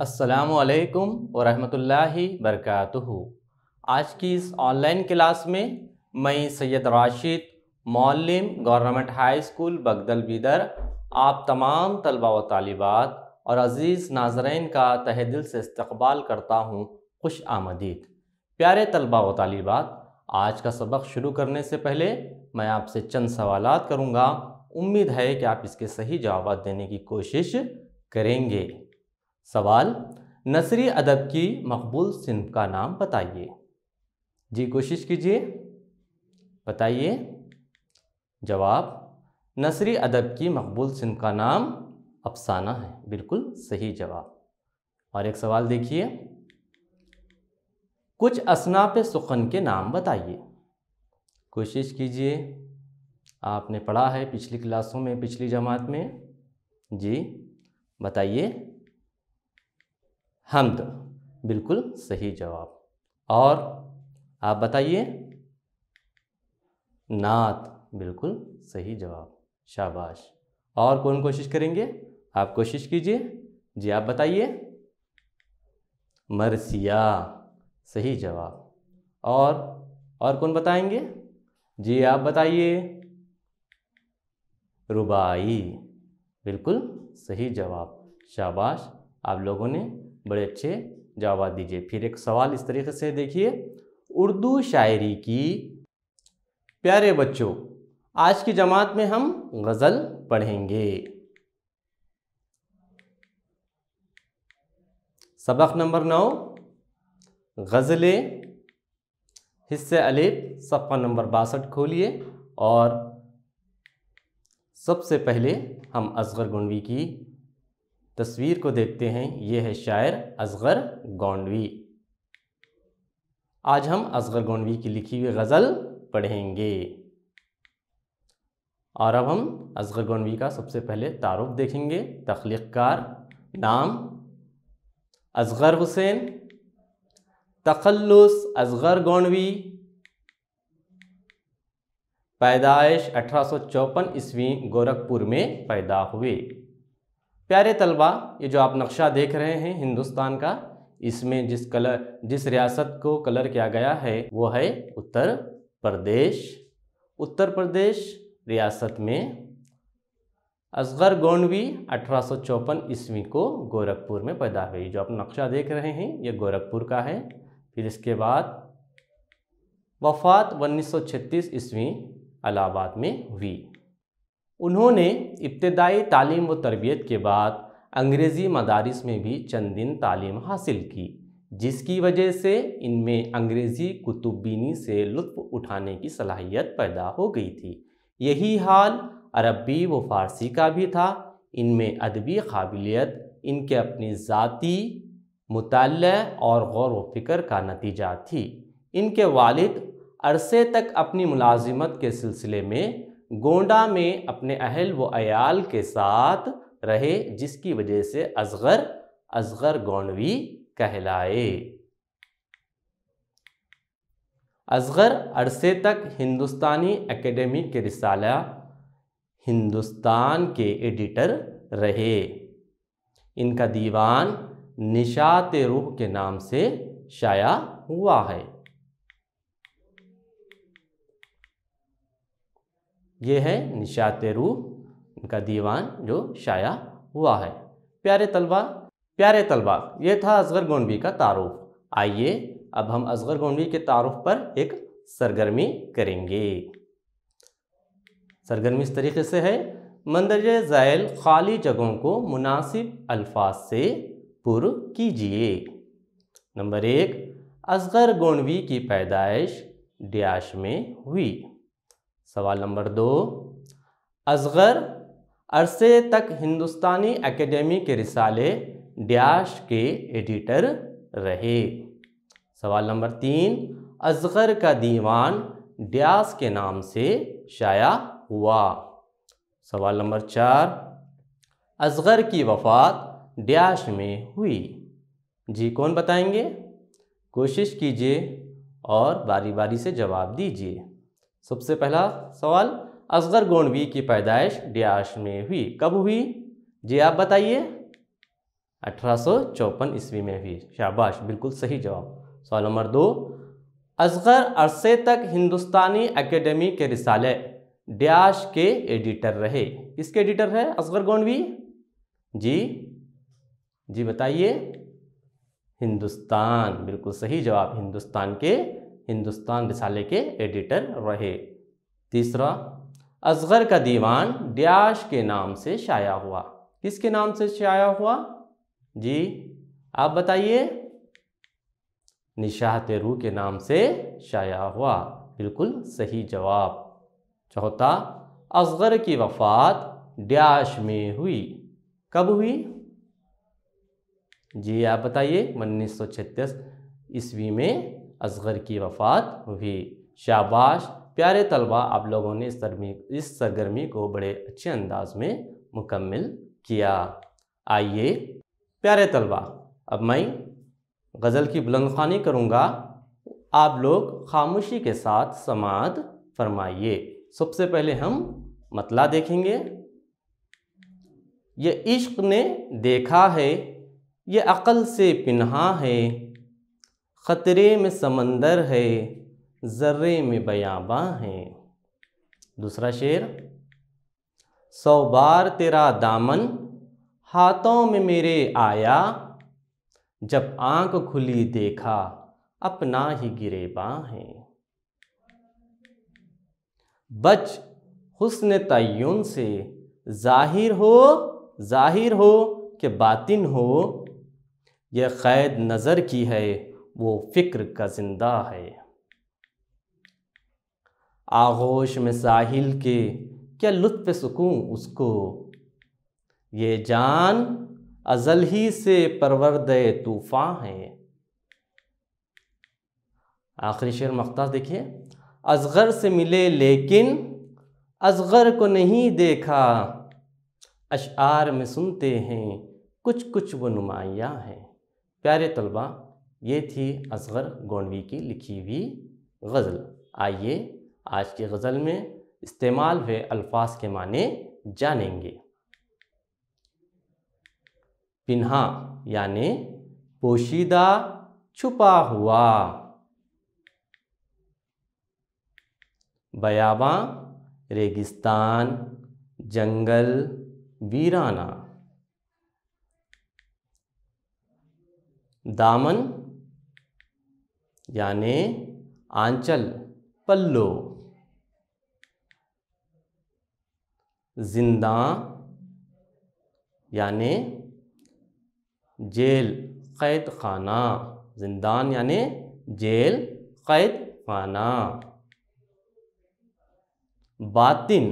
असलकम वरहमल वरक आज की इस ऑनलाइन क्लास में मैं Syed Rashid Maulam government high school Bagdal Bidar आप तमाम तलबा व तालिबात और अज़ीज़ नाजरन का तह दिल से इस्तबाल करता हूँ खुश आमदीद प्यारे तलबा व तालिबात आज का सबक शुरू करने से पहले मैं आपसे चंद सवाल करूँगा उम्मीद है कि आप इसके सही जवाब देने की कोशिश करेंगे सवाल नसरी अदब की मकबूल सिंह का नाम बताइए जी कोशिश कीजिए बताइए जवाब नसरी अदब की मकबूल सिंह का नाम अफसाना है बिल्कुल सही जवाब और एक सवाल देखिए कुछ असनाफ सुखन के नाम बताइए कोशिश कीजिए आपने पढ़ा है पिछली क्लासों में पिछली जमात में जी बताइए हमद बिल्कुल सही जवाब और आप बताइए नात बिल्कुल सही जवाब शाबाश और कौन कोशिश करेंगे आप कोशिश कीजिए जी आप बताइए मरसिया सही जवाब और और कौन बताएंगे जी आप बताइए रुबाई बिल्कुल सही जवाब शाबाश आप लोगों ने बड़े अच्छे जवाब दीजिए फिर एक सवाल इस तरीके से देखिए उर्दू शायरी की प्यारे बच्चों आज की जमात में हम गज़ल पढ़ेंगे सबक नंबर नौ गज़लें हिस्से अलेब सफ़ा नंबर बासठ खोलिए और सबसे पहले हम असगर गुंडवी की तस्वीर को देखते हैं ये है शायर असगर गोंडवी आज हम असगर गोंडवी की लिखी हुई गज़ल पढ़ेंगे और अब हम असगर गोंडवी का सबसे पहले तारुफ देखेंगे तख्लीकार नाम असगर हुसैन तखल्लुस असगर गोंडवी पैदाइश अठारह सौ ईस्वी गोरखपुर में पैदा हुए प्यारे तलबा ये जो आप नक्शा देख रहे हैं हिंदुस्तान का इसमें जिस कलर जिस रियासत को कलर किया गया है वो है उत्तर प्रदेश उत्तर प्रदेश रियासत में असगर गोंडवी अठारह ईस्वी को गोरखपुर में पैदा हुई जो आप नक्शा देख रहे हैं ये गोरखपुर का है फिर इसके बाद वफात 1936 ईस्वी अलाहाबाद में हुई उन्होंने इब्तदाई तालीम व तरबियत के बाद अंग्रेज़ी मदारस में भी चंद दिन तालीम हासिल की जिसकी वजह से इनमें अंग्रेज़ी कुतुबीनी से लुत्फ़ उठाने की सलाहियत पैदा हो गई थी यही हाल अरबी व फारसी का भी था इनमें अदबी काबिलियत इनके अपनी ज़ाती मुताल और गौर व फिक्र का नतीजा थी इनके वालिद अरसे तक अपनी मुलाजिमत के सिलसिले में गोंडा में अपने अहल व अयाल के साथ रहे जिसकी वजह से असगर असगर गोंडवी कहलाए असगर अरसे तक हिंदुस्तानी एकेडमी के रिसाला हिंदुस्तान के एडिटर रहे इनका दीवान निशात रूह के नाम से शाया हुआ है ये है निशात रूह इनका दीवान जो शाया हुआ है प्यारे तलबा प्यारे तलबा ये था असगर गोंडवी का तारुफ आइए अब हम असगर गोंडवी के तारुफ पर एक सरगर्मी करेंगे सरगर्मी इस तरीके से है मंदरज ज़ैल खाली जगहों को मुनासिब अल्फाज से पुर कीजिए नंबर एक असगर गोंडवी की पैदाइश डियाश में हुई सवाल नंबर दो असगर अरसे तक हिंदुस्तानी एकेडमी के रिसाले डैश के एडिटर रहे सवाल नंबर तीन असगर का दीवान डैश के नाम से शाया हुआ सवाल नंबर चार असगर की वफात डैश में हुई जी कौन बताएंगे कोशिश कीजिए और बारी बारी से जवाब दीजिए सबसे पहला सवाल असगर गोंडवी की पैदाइश डियाश में हुई कब हुई जी आप बताइए अठारह ईस्वी में हुई शाबाश बिल्कुल सही जवाब सवाल नंबर दो असगर अरसे तक हिंदुस्तानी एकेडमी के रिसाले डयाश के एडिटर रहे किसके एडिटर है असगर गोंडवी जी जी बताइए हिंदुस्तान बिल्कुल सही जवाब हिंदुस्तान के हिंदुस्तान रिसाले के एडिटर रहे तीसरा असगर का दीवान डयाश के नाम से शाया हुआ किसके नाम से शाया हुआ जी आप बताइए निशात रू के नाम से शाया हुआ बिल्कुल सही जवाब चौथा असगर की वफात डयाश में हुई कब हुई जी आप बताइए उन्नीस सौ ईस्वी में असगर की वफ़ात हुई शाबाश प्यारे तलबा आप लोगों ने इस सरमी इस सरगर्मी को बड़े अच्छे अंदाज में मुकम्मल किया आइए प्यारे तलबा अब मैं गज़ल की बुलंद खानी करूँगा आप लोग खामोशी के साथ समाध फरमाइए सबसे पहले हम मतला देखेंगे ये इश्क ने देखा है ये अक़ल से पिन्हा है ख़तरे में समंदर है ज़र्रे में बयाबा है दूसरा शेर सौ बार तेरा दामन हाथों में मेरे आया जब आंख खुली देखा अपना ही गिरेबा है बच हुस्न तयन से जाहिर हो जाहिर हो कि बातिन हो यह क़ैद नज़र की है वो फ़िक्र का जिंदा है आगोश में साहिल के क्या लुत्फ़ सुकून उसको ये जान अजल ही से परवरद तूफा है आखिरी शेर मख्ता देखिए असगर से मिले लेकिन असगर को नहीं देखा अशार में सुनते हैं कुछ कुछ वो नुमाया हैं प्यारे तलबा ये थी असगर गोंडवी की लिखी हुई गज़ल आइए आज की गज़ल में इस्तेमाल हुए अल्फाज के माने जानेंगे पिन्हा यानि पोशीदा छुपा हुआ बयाबा रेगिस्तान जंगल वीराना दामन यानी आंचल पल्लो जिंदा यानि जेल कैद खाना जिंदान यानि जेल कैद खाना बातिन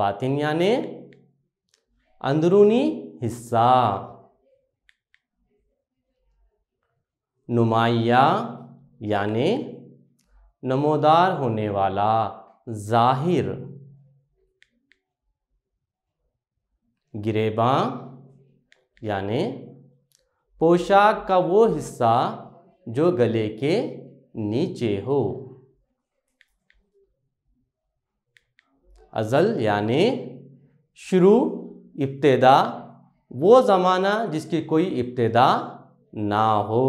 बातिन यानि अंदरूनी हिस्सा नुमाया यानी नमोदार होने वाला जाहिर गिरेबा यानि पोशाक का वो हिस्सा जो गले के नीचे हो अज़ल यानि शुरू इब्तदा वो ज़माना जिसकी कोई इब्तदा ना हो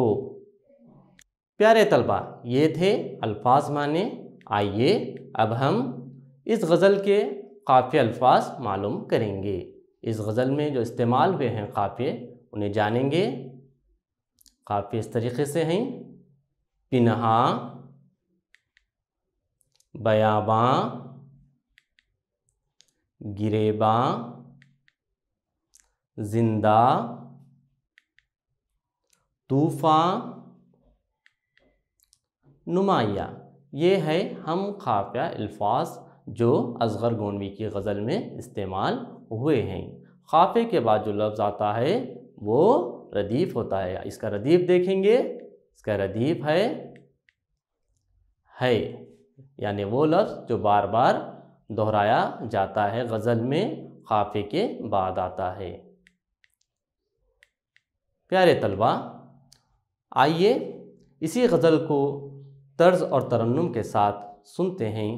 प्यारे तलबा ये थे अल्फाज माने आइए अब हम इस गज़ल के काफ़ी अल्फाज मालूम करेंगे इस गज़ल में जो इस्तेमाल हुए हैं काफ़ी उन्हें जानेंगे काफ़ी इस तरीके से हैं पिनहा बयाबा गिरेबा जिंदा तूफ़ा नुमाया ये है हम खाफिया अल्फाज जो असगर गोनवी की गज़ल में इस्तेमाल हुए हैं खाफे के बाद जो लफ्ज़ आता है वो रदीफ़ होता है इसका रदीफ़ देखेंगे इसका रदीफ़ है है यानी वो लफ्ज़ जो बार बार दोहराया जाता है गज़ल में खाफे के बाद आता है प्यारे तलबा आइए इसी गज़ल को तर्ज और तरन्नुम के साथ सुनते हैं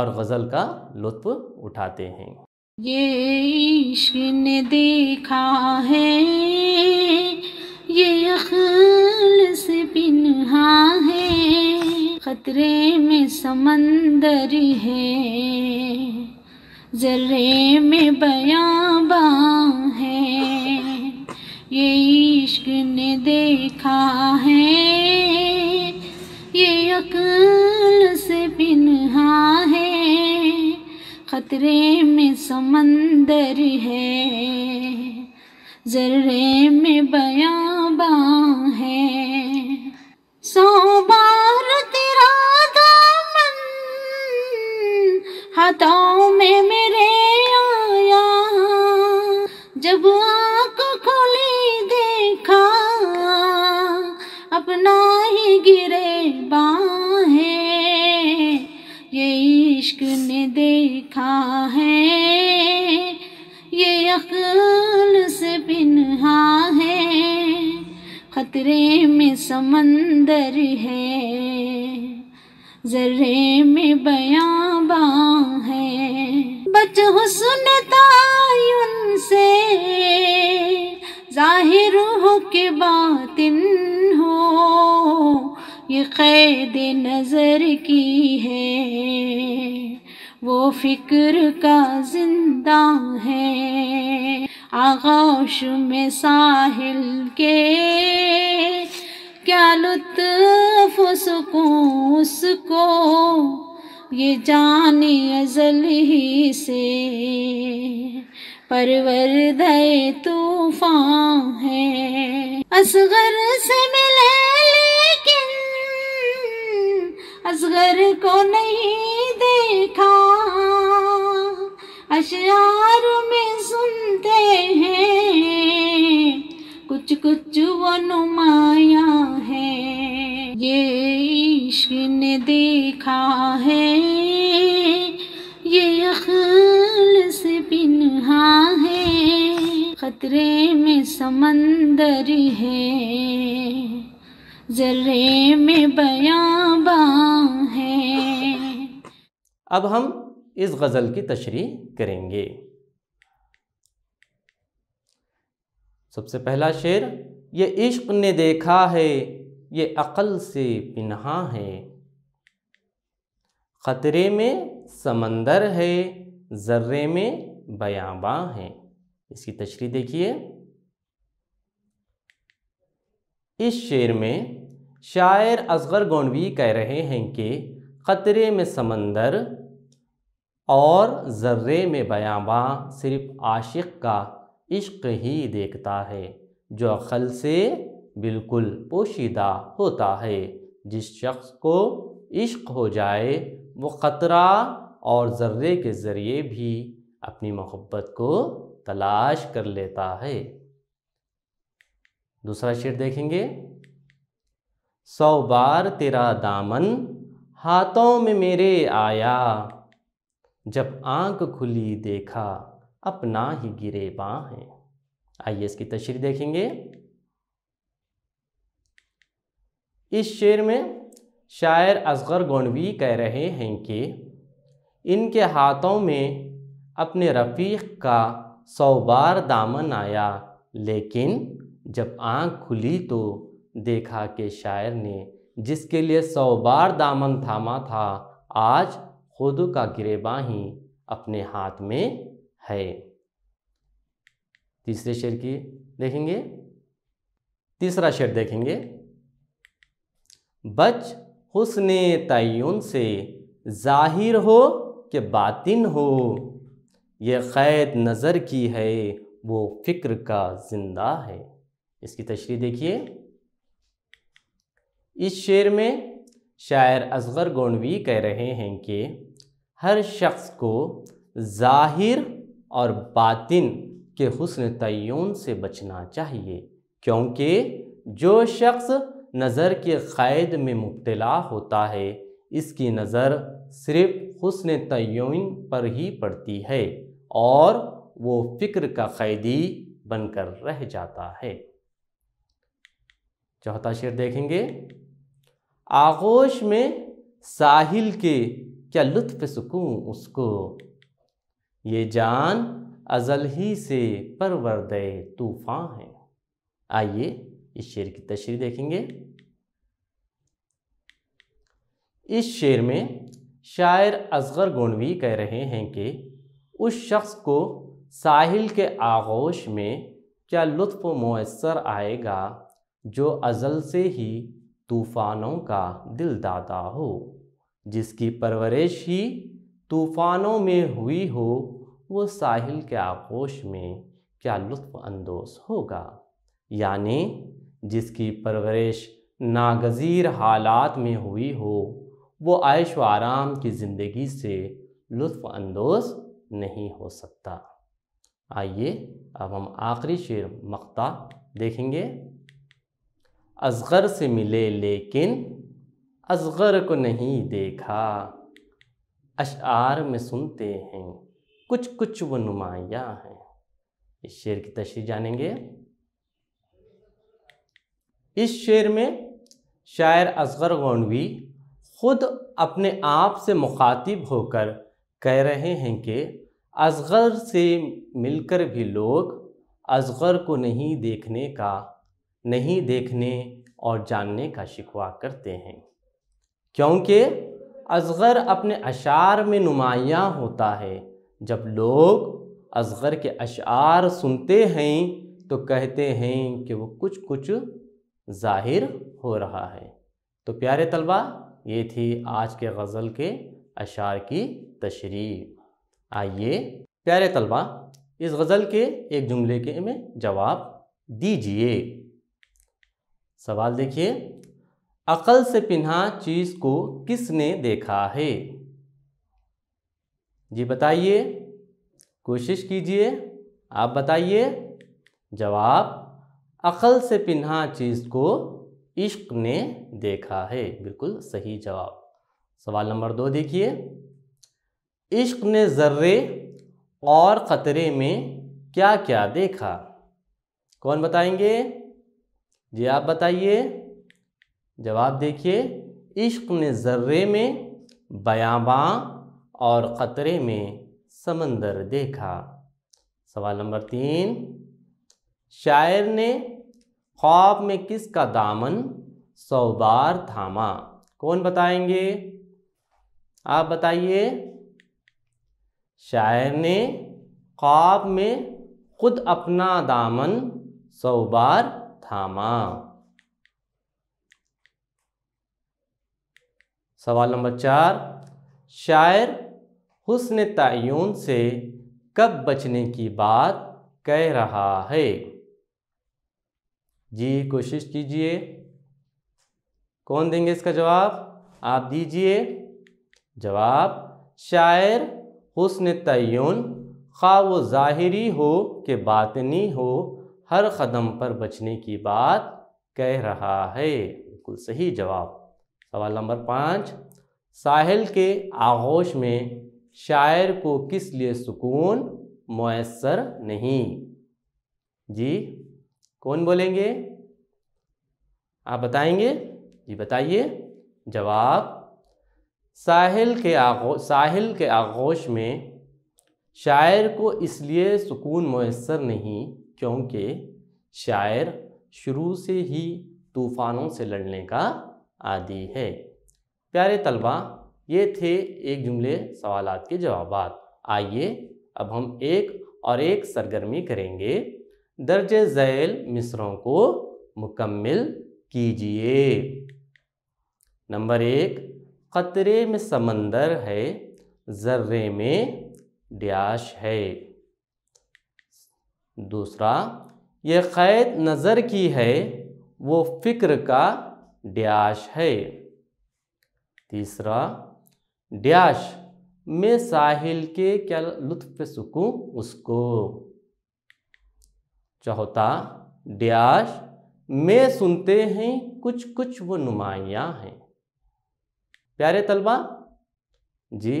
और गज़ल का लुत्फ उठाते हैं ये इश्क ने देखा है ये अखल से पिन्हा है खतरे में समंदर है जर्रे में बयाबा है देखा है ये अकल से पिन्हा है खतरे में समंदर है जर्रे में बयाबा है सौ बार तेरा दामन हाथों में मेरे इश्क ने देखा है ये अकल से पिन्हा है खतरे में समंदर है जर्रे में बयाबा है बच हुसन उनसे से जाहिर हो के बात क़ैद नज़र की है वो फ़िक्र का जिंदा है आगोश में साहिल के क्या लुत्फ सुकून उसको ये जान अजल ही से परवर दय तूफान है असगर से मिले असगर को नहीं देखा अशार में सुनते हैं कुछ कुछ वो नुमाया है ये इश्क ने देखा है ये अखल से पिन्हा है खतरे में समंदर है जर्रे में बयाबा है अब हम इस गज़ल की तशरी करेंगे सबसे पहला शेर ये इश्क ने देखा है ये अक़ल से पिन्हा है ख़तरे में समंदर है ज़र्रे में बयाबा है इसकी तशरी देखिए इस शेर में शायर असगर गोंडवी कह रहे हैं कि ख़तरे में समंदर और जर्रे में बयाबा सिर्फ आशिक का इश्क ही देखता है जो अखल से बिल्कुल पोशीदा होता है जिस शख्स को इश्क हो जाए वो ख़तरा और जर्रे के ज़रिए भी अपनी मोहब्बत को तलाश कर लेता है दूसरा शेर देखेंगे सौ बार तेरा दामन हाथों में मेरे आया जब आंख खुली देखा अपना ही गिरे बाहें आइए इसकी तस्वीर देखेंगे इस शेर में शायर असगर गोंडवी कह रहे हैं कि इनके हाथों में अपने रफ़ीक का सौ बार दामन आया लेकिन जब आंख खुली तो देखा कि शायर ने जिसके लिए सौ बार दामन थामा था आज खुद का गिरेबा ही अपने हाथ में है तीसरे शेर की देखेंगे तीसरा शेर देखेंगे बच हुसन तयन से जाहिर हो कि बातिन हो ये क़ैद नज़र की है वो फ़िक्र का ज़िंदा है इसकी तशरी देखिए इस शेर में शायर असगर गोंडवी कह रहे हैं कि हर शख्स को जाहिर और बातिन के हसन तयन से बचना चाहिए क्योंकि जो शख्स नज़र के क़ैद में मुबला होता है इसकी नज़र सिर्फ हसन तयन पर ही पड़ती है और वो फ़िक्र का क़ैदी बनकर रह जाता है चौथा शेर देखेंगे आगोश में साहिल के क्या लुत्फ सुकूं उसको ये जान अजल ही से परवरद तूफान है आइए इस शेर की तशरी देखेंगे इस शेर में शायर असगर गोंडवी कह रहे हैं कि उस शख्स को साहिल के आगोश में क्या लुत्फ मैसर आएगा जो अजल से ही तूफ़ानों का दिलदाता हो जिसकी परवरिश ही तूफ़ानों में हुई हो वो साहिल के आगोश में क्या लुत्फ़ अंदोज होगा यानी जिसकी परवरिश नागज़ीर हालात में हुई हो वो आयश व आराम की ज़िंदगी से लुत्फ़ अंदोज नहीं हो सकता आइए अब हम आखिरी शेर मक्ता देखेंगे असगर से मिले लेकिन असगर को नहीं देखा अशार में सुनते हैं कुछ कुछ वो नुमाया हैं इस शेर की तशरी जानेंगे इस शेर में शायर असगर गौंडवी खुद अपने आप से मुखातिब होकर कह रहे हैं कि असगर से मिलकर भी लोग असगर को नहीं देखने का नहीं देखने और जानने का शिकवा करते हैं क्योंकि असगर अपने अशार में नुमायाँ होता है जब लोग असगर के अशार सुनते हैं तो कहते हैं कि वो कुछ कुछ ज़ाहिर हो रहा है तो प्यारे तलबा ये थी आज के गज़ल के अशार की तशरी आइए प्यारे तलबा इस गज़ल के एक जुमले के में जवाब दीजिए सवाल देखिए अकल से पिन्हा चीज को किसने देखा है जी बताइए कोशिश कीजिए आप बताइए जवाब अकल से पिन्हा चीज को इश्क ने देखा है बिल्कुल सही जवाब सवाल नंबर दो देखिए इश्क ने जर्रे और ख़तरे में क्या क्या देखा कौन बताएंगे जी आप बताइए जवाब देखिए इश्क ने ज़र्रे में बयाबा और ख़तरे में समंदर देखा सवाल नंबर तीन शायर ने ख्वाब में किसका दामन सौ बार थामा कौन बताएंगे आप बताइए शायर ने ख्वाब में खुद अपना दामन सौ बार थामा सवाल नंबर चार शायर हुसन तयन से कब बचने की बात कह रहा है जी कोशिश कीजिए कौन देंगे इसका जवाब आप दीजिए जवाब शायर हुसन तयन खा वो ज़ाहरी हो के बातनी हो हर कदम पर बचने की बात कह रहा है बिल्कुल सही जवाब सवाल नंबर पाँच साहिल के आगोश में शायर को किस लिए सुकून मैसर नहीं जी कौन बोलेंगे आप बताएंगे जी बताइए जवाब साहिल के आगो साहिल के आगोश में शायर को इसलिए सुकून मैसर नहीं क्योंकि शायर शुरू से ही तूफ़ानों से लड़ने का आदि है प्यारे तलबा ये थे एक जुमले सवालात के जवाब आइए अब हम एक और एक सरगर्मी करेंगे दर्ज झैल मिसरों को मुकम्मल कीजिए नंबर एक ख़तरे में समंदर है ज़र्रे में ड्याश है दूसरा ये क़ैद नज़र की है वो फ़िक्र का ड्याश है तीसरा ड्याश में साहिल के क्या लुत्फ सुकून उसको चौथा ड्याश में सुनते हैं कुछ कुछ वो नुमायाँ हैं प्यारे तलबा जी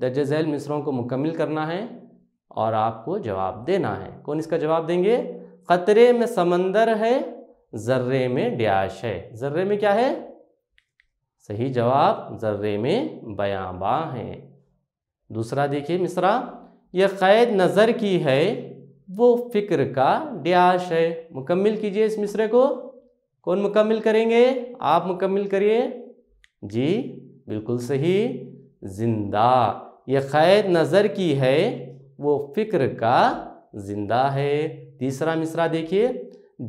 दर्ज झैल मिसरों को मुकम्मल करना है और आपको जवाब देना है कौन इसका जवाब देंगे ख़तरे में समंदर है ज़र्रे में ड्याश है ज़र्रे में क्या है सही जवाब ज़र्रे में बयाबा है दूसरा देखिए मिसरा यह क़ैद नज़र की है वो फ़िक्र का ड्याश है मुकम्मिल कीजिए इस मिसरे को कौन मुकम्मिल करेंगे आप मुकम्मिल करिए जी बिल्कुल सही जिंदा यह क़ैद नज़र की है वो फिक्र का जिंदा है तीसरा मिसरा देखिए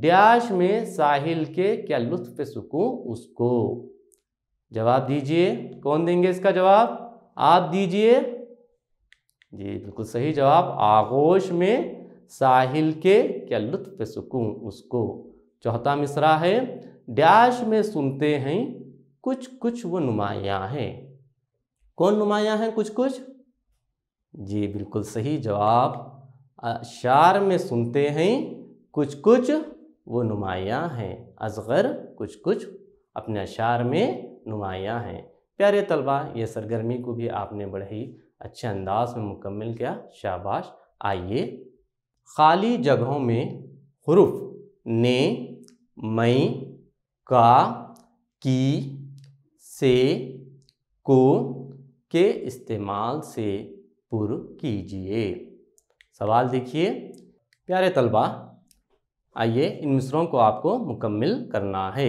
डैश में साहिल के क्या लुत्फ सुकू उसको जवाब दीजिए कौन देंगे इसका जवाब आप दीजिए जी बिल्कुल सही जवाब आगोश में साहिल के क्या लुत्फ सुकून उसको चौथा मिसरा है डैश में सुनते हैं कुछ कुछ वो नुमाया हैं कौन नुमायाँ हैं कुछ कुछ जी बिल्कुल सही जवाब अशार में सुनते हैं कुछ कुछ वो नुमायाँ हैं असगर कुछ कुछ अपने अशार में नुमायाँ हैं प्यारे तलबा ये सरगर्मी को भी आपने बड़े ही अच्छे अंदाज में मुकम्मल किया शाबाश आइए खाली जगहों में हरूफ ने मई का की से को के इस्तेमाल से पूर्व कीजिए सवाल देखिए प्यारे तलबा आइए इन मिसरों को आपको मुकम्मल करना है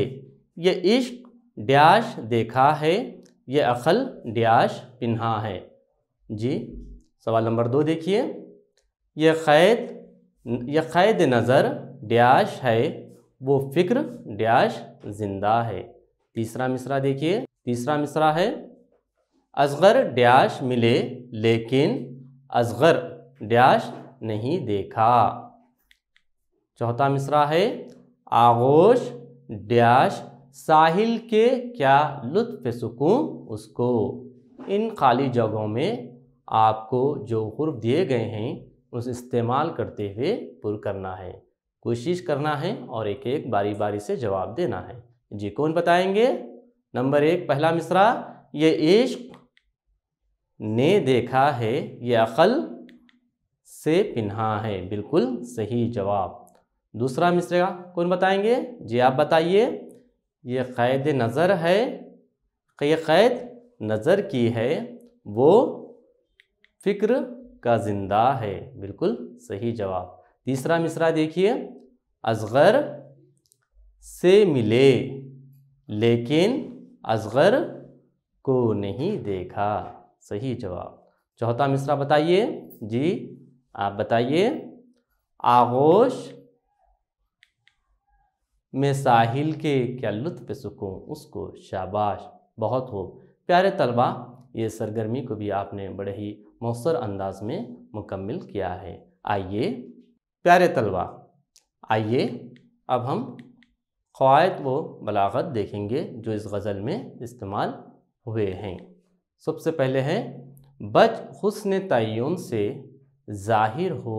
ये इश्क ड्याश देखा है ये अखल ड्याश पिन्हा है जी सवाल नंबर दो देखिए यह क़ैद यह क़ैद नज़र ड्याश है वो फ़िक्र ड्याश ज़िंदा है तीसरा मिसरा देखिए तीसरा मिसरा है असगर डैश मिले लेकिन असगर डैश नहीं देखा चौथा मिसरा है आगोश डैश साहिल के क्या लुत्फ सुकून उसको इन खाली जगहों में आपको जो हुर्फ दिए गए हैं उस इस्तेमाल करते हुए पुर करना है कोशिश करना है और एक एक बारी बारी से जवाब देना है जी कौन बताएंगे नंबर एक पहला मिसरा ये इश्क ने देखा है ये अक़ल से पिन्हा है बिल्कुल सही जवाब दूसरा मिसरा कौन बताएंगे जी आप बताइए ये क़ैद नज़र है ये क़ैद नज़र की है वो फ़िक्र का ज़िंदा है बिल्कुल सही जवाब तीसरा मिसरा देखिए असगर से मिले लेकिन असगर को नहीं देखा सही जवाब चौथा मिश्रा बताइए जी आप बताइए आगोश में साहिल के क्या लुत्फ सुकून उसको शाबाश बहुत हो प्यारे तलबा ये सरगर्मी को भी आपने बड़े ही मौसर अंदाज में मुकम्मल किया है आइए प्यारे तलबा आइए अब हम ख़वात व बलागत देखेंगे जो इस गज़ल में इस्तेमाल हुए हैं सबसे पहले है बच हुसन तयन से ज़ाहिर हो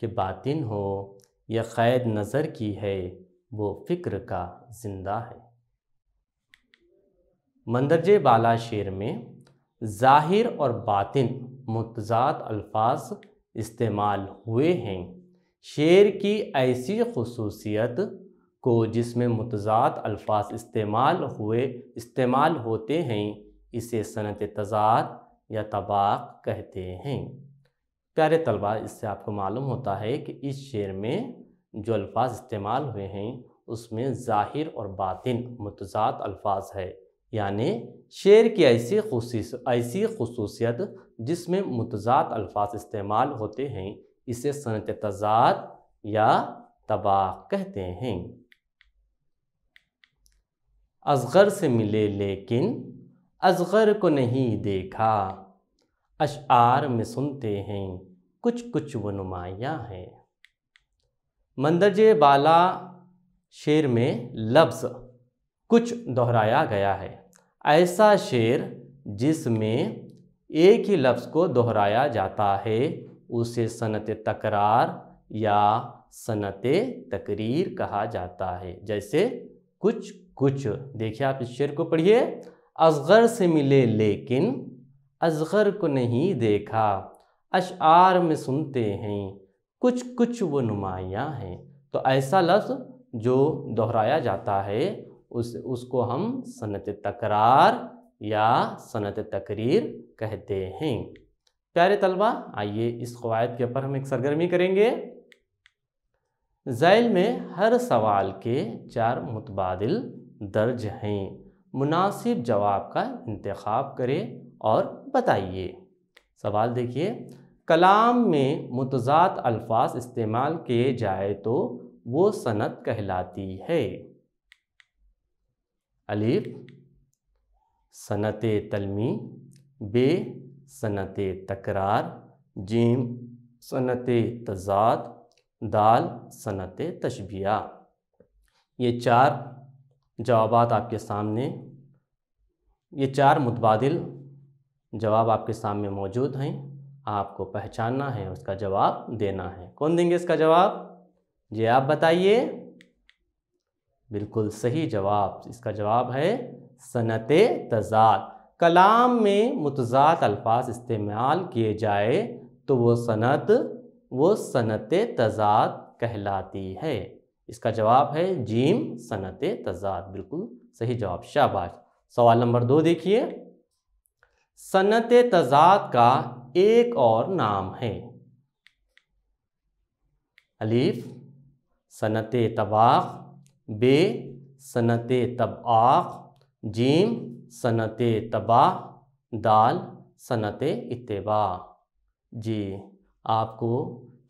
कि बातिन हो या क़ैद नज़र की है वो फ़िक्र का ज़िंदा है मंदरज बाला शेर में ज़ाहिर और बातिन मतजाद अल्फाज इस्तेमाल हुए हैं शेर की ऐसी खसूसियत को जिसमें मतजाद अल्फाज इस्तेमाल हुए इस्तेमाल होते हैं इसे सनत तजाद या तबाक कहते हैं प्यारे तलबा इससे आपको मालूम होता है कि इस शेर में जो अल्फाज इस्तेमाल हुए हैं उसमें ज़ाहिर और बातिन मतजाद अल्फाज है यानी शेर की ऐसी ऐसी खसूसियत जिसमें मतजाद अल्फाज इस्तेमाल होते हैं इसे सनत तजाद या तबाक कहते हैं असगर से मिले लेकिन असगर को नहीं देखा अशार में सुनते हैं कुछ कुछ वो नुमाया है मंदरज बाला शेर में लफ्ज़ कुछ दोहराया गया है ऐसा शेर जिसमें एक ही लफ्ज़ को दोहराया जाता है उसे सनत तकरार या सनत तकरीर कहा जाता है जैसे कुछ कुछ देखिए आप इस शेर को पढ़िए असगर से मिले लेकिन असगर को नहीं देखा अशार में सुनते हैं कुछ कुछ वो नुमायाँ हैं तो ऐसा लफ्ज़ जो दोहराया जाता है उस उसको हम सनत तकरार या सनत तकरीर कहते हैं प्यारे तलबा आइए इस कवायद के ऊपर हम एक सरगर्मी करेंगे जैल में हर सवाल के चार मुतबादिल दर्ज हैं मुनासिब जवाब का इंतखब करें और बताइए सवाल देखिए कलाम में मतजाद अल्फाज इस्तेमाल किए जाए तो वो सनत कहलाती है अलीफ सनत तलमी बे सनत तकरार जीम सनत तजाद दाल सनत तशबिया ये चार जवाब आपके सामने ये चार मुतबादल जवाब आपके सामने मौजूद हैं आपको पहचानना है उसका जवाब देना है कौन देंगे इसका जवाब जी आप बताइए बिल्कुल सही जवाब इसका जवाब है सनत तजाद कलाम में मुतजाद अल्फाज इस्तेमाल किए जाए तो वो सनत वो सनत तजाद कहलाती है इसका जवाब है जीम सनत तजाद बिल्कुल सही जवाब शाबाश सवाल नंबर दो देखिए सनत तजाद का एक और नाम है अलीफ सनत तबाक बे सनत तबाक जीम सनत तबाह दाल सनत इतबा जी आपको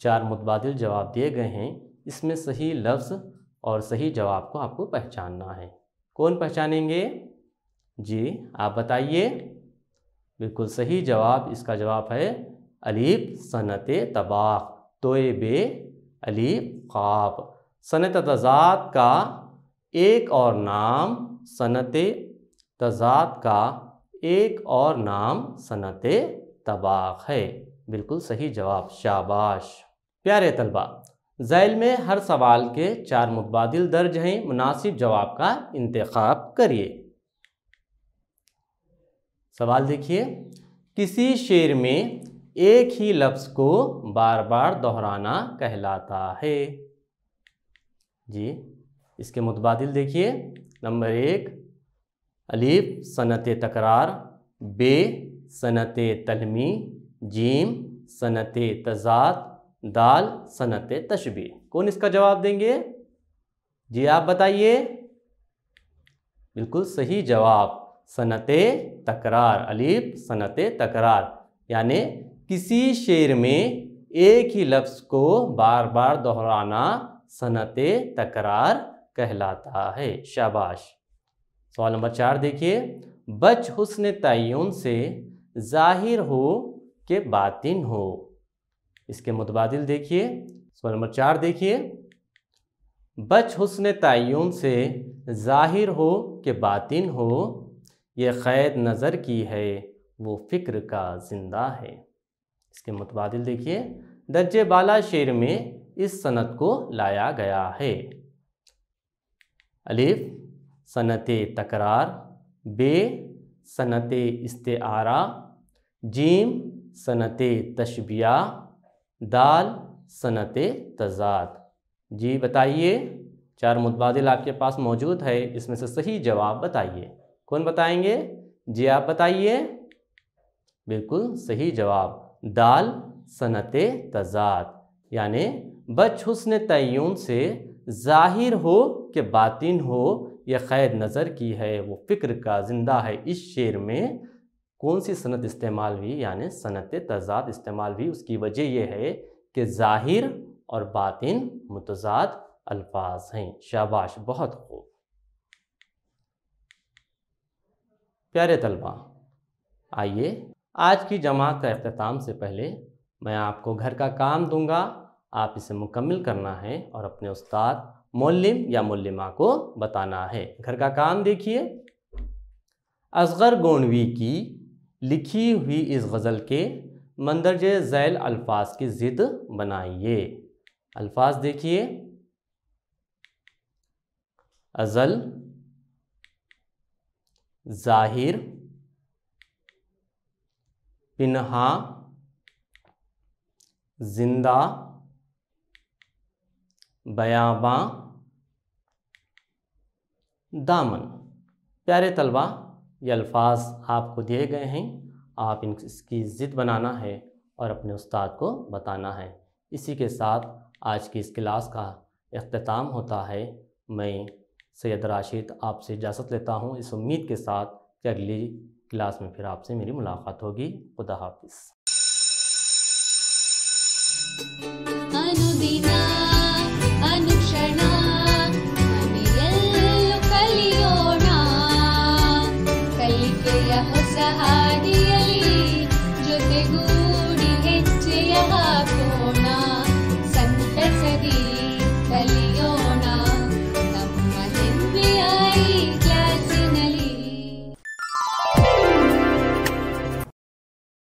चार मुतबाद जवाब दिए गए हैं इसमें सही लफ्ज़ और सही जवाब को आपको पहचानना है कौन पहचानेंगे जी आप बताइए बिल्कुल सही जवाब इसका जवाब है अलीफ सनत तबाक बे अलीफ ख्वाब सनत तजात का एक और नाम सनत तजात का एक और नाम सनत तबाक है बिल्कुल सही जवाब शाबाश प्यारे तलबा जैल में हर सवाल के चार मुतबादिल दर्ज हैं मुनासिब जवाब का इंतखब करिए सवाल देखिए किसी शेर में एक ही लफ्ज़ को बार बार दोहराना कहलाता है जी इसके मुतबाद देखिए नंबर एक अलीफ सनत तकरार बे सनत तलमी जीम सनत तजात दाल सनत तशबी कौन इसका जवाब देंगे जी आप बताइए बिल्कुल सही जवाब सनत तकरार अलीफ सनत तकरार यानि किसी शेर में एक ही लफ्ज़ को बार बार दोहराना सनत तकरार कहलाता है शाबाश सवाल नंबर चार देखिए बच हुसन तयन से जाहिर हो के बातिन हो इसके मुतबादिल देखिए सवाल नंबर चार देखिए बच हुसन तयन से ज़ाहिर हो कि बातिन हो ये क़ैद नज़र की है वो फ़िक्र का जिंदा है इसके मुतबादिल देखिए दर्जे बाला शेर में इस सनत को लाया गया है अलिफ सनत तकरार बे सनत इस्तारा जीम सनत तशबिया दाल सनत तजाद जी बताइए चार मुतबादिल आपके पास मौजूद है इसमें से सही जवाब बताइए कौन बताएंगे जी आप बताइए बिल्कुल सही जवाब दाल सनत तजाद यानि बच हुसन तयन से ज़ाहिर हो कि बातिन हो यह खैर नज़र की है वो फ़िक्र का ज़िंदा है इस शेर में कौन सी सनत इस्तेमाल हुई यानी सनत तजाद इस्तेमाल हुई उसकी वजह यह है कि ज़ाहिर और बातिन मुतजाद अल्फाज हैं शाबाश बहुत खूब प्यारे तलबा आइए आज की जमात का अख्ताम से पहले मैं आपको घर का काम दूंगा आप इसे मुकम्मल करना है और अपने उस्ताद मौलम या मौलमा को बताना है घर का काम देखिए असगर गोंडवी की लिखी हुई इस गज़ल के मंदरज झैल अल्फाज की ज़िद बनाइए अल्फाज देखिए अज़ल ज़ाहिर पिनहा जिंदा बयाबा दामन प्यारे तलबा ये अल्फाज आपको दिए गए हैं आप इन इसकी ज़िद बनाना है और अपने उस्ताद को बताना है इसी के साथ आज की इस क्लास का अख्ताम होता है मैं सैयद राशिद आपसे इजाज़त लेता हूँ इस उम्मीद के साथ कि अगली क्लास में फिर आपसे मेरी मुलाकात होगी खुदा हाफिज़ अनुदीना अनुक्षण